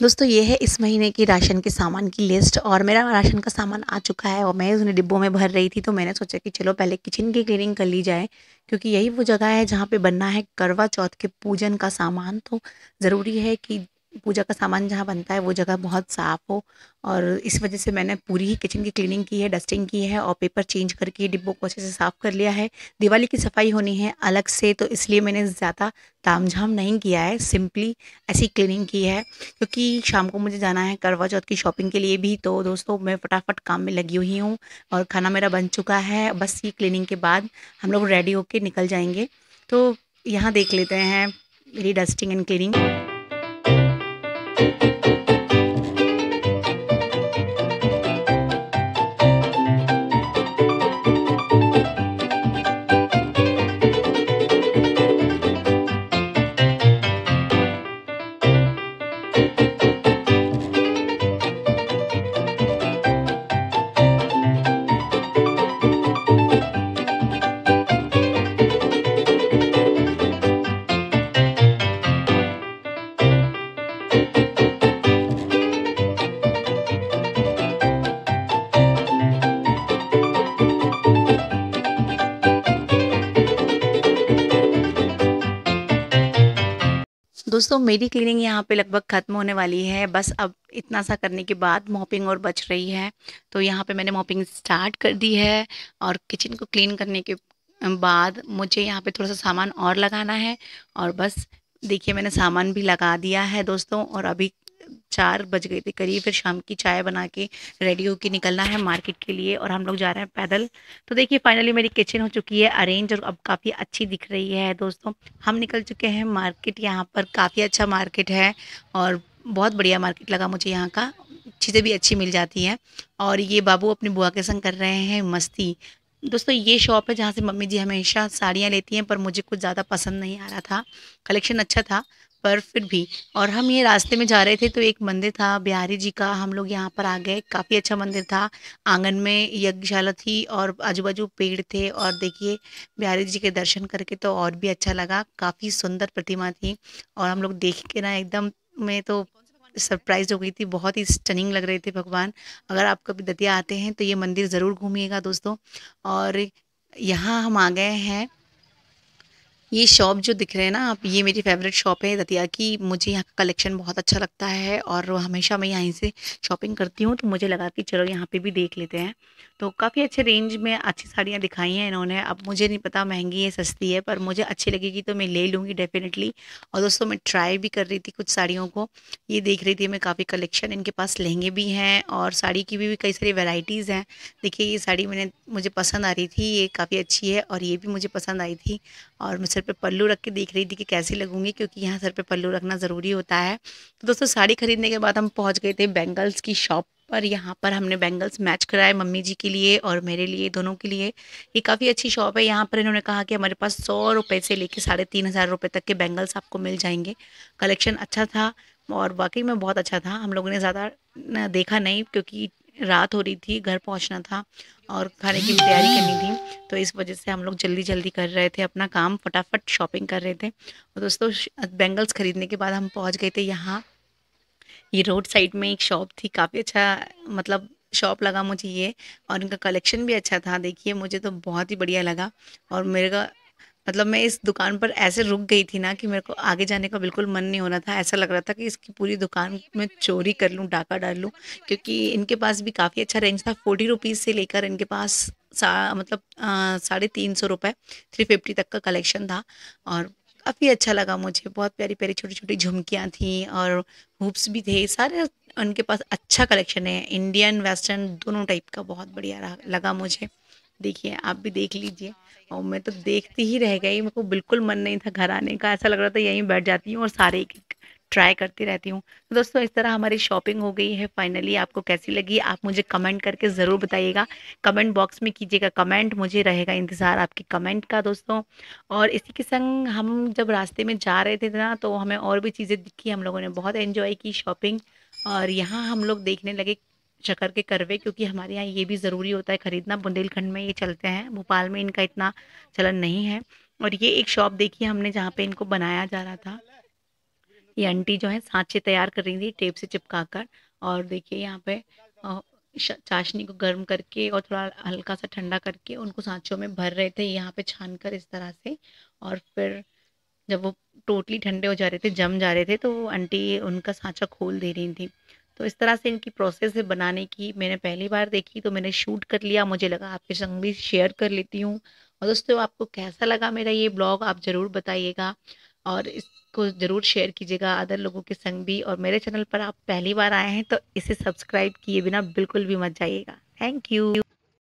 दोस्तों ये है इस महीने की राशन के सामान की लिस्ट और मेरा राशन का सामान आ चुका है और मैं उन्हें डिब्बों में भर रही थी तो मैंने सोचा कि चलो पहले किचन की क्लीनिंग कर ली जाए क्योंकि यही वो जगह है जहाँ पे बनना है करवा चौथ के पूजन का सामान तो ज़रूरी है कि पूजा का सामान जहाँ बनता है वो जगह बहुत साफ़ हो और इस वजह से मैंने पूरी ही किचन की क्लीनिंग की है डस्टिंग की है और पेपर चेंज करके डिब्बों को अच्छे से साफ़ कर लिया है दिवाली की सफाई होनी है अलग से तो इसलिए मैंने ज़्यादा ताम झाम नहीं किया है सिंपली ऐसी क्लीनिंग की है क्योंकि शाम को मुझे जाना है करवा चौथ की शॉपिंग के लिए भी तो दोस्तों मैं फटाफट काम में लगी हुई हूँ और खाना मेरा बन चुका है बस ये क्लिनिंग के बाद हम लोग रेडी होकर निकल जाएंगे तो यहाँ देख लेते हैं मेरी डस्टिंग एंड क्लीनिंग दोस्तों मेरी क्लीनिंग यहाँ पे लगभग ख़त्म होने वाली है बस अब इतना सा करने के बाद मॉपिंग और बच रही है तो यहाँ पे मैंने मॉपिंग स्टार्ट कर दी है और किचन को क्लीन करने के बाद मुझे यहाँ पे थोड़ा सा सामान और लगाना है और बस देखिए मैंने सामान भी लगा दिया है दोस्तों और अभी चार बज गए थे करीब फिर शाम की चाय बना के रेडी होकर निकलना है मार्केट के लिए और हम लोग जा रहे हैं पैदल तो देखिए फाइनली मेरी किचन हो चुकी है अरेंज और अब काफ़ी अच्छी दिख रही है दोस्तों हम निकल चुके हैं मार्केट यहाँ पर काफ़ी अच्छा मार्केट है और बहुत बढ़िया मार्केट लगा मुझे यहाँ का चीज़ें भी अच्छी मिल जाती हैं और ये बाबू अपनी बुआ के संग कर रहे हैं मस्ती दोस्तों ये शॉप है जहाँ से मम्मी जी हमेशा साड़ियाँ लेती हैं पर मुझे कुछ ज़्यादा पसंद नहीं आ रहा था कलेक्शन अच्छा था पर फिर भी और हम ये रास्ते में जा रहे थे तो एक मंदिर था बिहारी जी का हम लोग यहाँ पर आ गए काफ़ी अच्छा मंदिर था आंगन में यज्ञशाला थी और आजू बाजू पेड़ थे और देखिए बिहारी जी के दर्शन करके तो और भी अच्छा लगा काफ़ी सुंदर प्रतिमा थी और हम लोग देख के ना एकदम में तो सरप्राइज हो गई थी बहुत ही स्टनिंग लग रहे थे भगवान अगर आप कभी दतिया आते हैं तो ये मंदिर ज़रूर घूमिएगा दोस्तों और यहाँ हम आ गए हैं ये शॉप जो दिख रहे हैं ना आप ये मेरी फेवरेट शॉप है दतिया की मुझे यहाँ का कलेक्शन बहुत अच्छा लगता है और हमेशा मैं यहीं से शॉपिंग करती हूँ तो मुझे लगा कि चलो यहाँ पे भी देख लेते हैं तो काफ़ी अच्छे रेंज में अच्छी साड़ियाँ दिखाई हैं इन्होंने अब मुझे नहीं पता महंगी है सस्ती है पर मुझे अच्छी लगेगी तो मैं ले लूँगी डेफिनेटली और दोस्तों मैं ट्राई भी कर रही थी कुछ साड़ियों को ये देख रही थी मैं काफ़ी कलेक्शन इनके पास लहंगे भी हैं और साड़ी की भी, कई सारी वेराइटीज़ हैं देखिए ये साड़ी मैंने मुझे पसंद आ रही थी ये काफ़ी अच्छी है और ये भी मुझे पसंद आई थी और मैं सर पे पल्लू रख के देख रही थी कि कैसी लगूंगी क्योंकि यहाँ सर पे पल्लू रखना ज़रूरी होता है तो दोस्तों साड़ी खरीदने के बाद हम पहुँच गए थे बैंगल्स की शॉप पर यहाँ पर हमने बैंगल्स मैच कराए मम्मी जी के लिए और मेरे लिए दोनों के लिए ये काफ़ी अच्छी शॉप है यहाँ पर इन्होंने कहा कि हमारे पास सौ रुपये से लेके साढ़े तीन हज़ार रुपये तक के बैंगल्स आपको मिल जाएंगे कलेक्शन अच्छा था और वाकई में बहुत अच्छा था हम लोगों ने ज़्यादा देखा नहीं क्योंकि रात हो रही थी घर पहुंचना था और खाने की तैयारी करनी थी तो इस वजह से हम लोग जल्दी जल्दी कर रहे थे अपना काम फटाफट शॉपिंग कर रहे थे और दोस्तों बैंगल्स ख़रीदने के बाद हम पहुंच गए थे यहाँ ये रोड साइड में एक शॉप थी काफ़ी अच्छा मतलब शॉप लगा मुझे ये और इनका कलेक्शन भी अच्छा था देखिए मुझे तो बहुत ही बढ़िया लगा और मेरे का मतलब मैं इस दुकान पर ऐसे रुक गई थी ना कि मेरे को आगे जाने का बिल्कुल मन नहीं होना था ऐसा लग रहा था कि इसकी पूरी दुकान में चोरी कर लूँ डाका डाल लूँ क्योंकि इनके पास भी काफ़ी अच्छा रेंज था फोर्टी रुपीज़ से लेकर इनके पास सा मतलब साढ़े तीन सौ रुपये थ्री फिफ्टी तक का कलेक्शन था और काफ़ी अच्छा लगा मुझे बहुत प्यारी प्यारी छोटी छोटी झुमकियाँ थी और हुप्स भी थे सारे उनके पास अच्छा कलेक्शन है इंडियन वेस्टर्न दोनों टाइप का बहुत बढ़िया लगा मुझे देखिए आप भी देख लीजिए और मैं तो देखती ही रह गई मेरे को बिल्कुल मन नहीं था घर आने का ऐसा लग रहा था यहीं बैठ जाती हूँ और सारे एक एक ट्राई करती रहती हूँ तो दोस्तों इस तरह हमारी शॉपिंग हो गई है फाइनली आपको कैसी लगी आप मुझे कमेंट करके ज़रूर बताइएगा कमेंट बॉक्स में कीजिएगा कमेंट मुझे रहेगा इंतज़ार आपके कमेंट का दोस्तों और इसी के संग हम जब रास्ते में जा रहे थे ना तो हमें और भी चीज़ें दिखी हम लोगों ने बहुत इन्जॉय की शॉपिंग और यहाँ हम लोग देखने लगे शक्कर के करवे क्योंकि हमारे यहाँ ये भी ज़रूरी होता है ख़रीदना बुंदेलखंड में ये चलते हैं भोपाल में इनका इतना चलन नहीं है और ये एक शॉप देखी हमने जहाँ पे इनको बनाया जा रहा था ये आंटी जो है सांचे तैयार कर रही थी टेप से चिपका कर और देखिए यहाँ पे चाशनी को गर्म करके और थोड़ा हल्का सा ठंडा करके उनको सांचों में भर रहे थे यहाँ पे छान कर इस तरह से और फिर जब वो टोटली ठंडे हो जा रहे थे जम जा रहे थे तो आंटी उनका सांचा खोल दे रही थी तो इस तरह से इनकी प्रोसेस है बनाने की मैंने पहली बार देखी तो मैंने शूट कर लिया मुझे लगा आपके संग भी शेयर कर लेती हूँ और दोस्तों आपको कैसा लगा मेरा ये ब्लॉग आप ज़रूर बताइएगा और इसको ज़रूर शेयर कीजिएगा अदर लोगों के संग भी और मेरे चैनल पर आप पहली बार आए हैं तो इसे सब्सक्राइब किए बिना बिल्कुल भी मत जाइएगा थैंक यू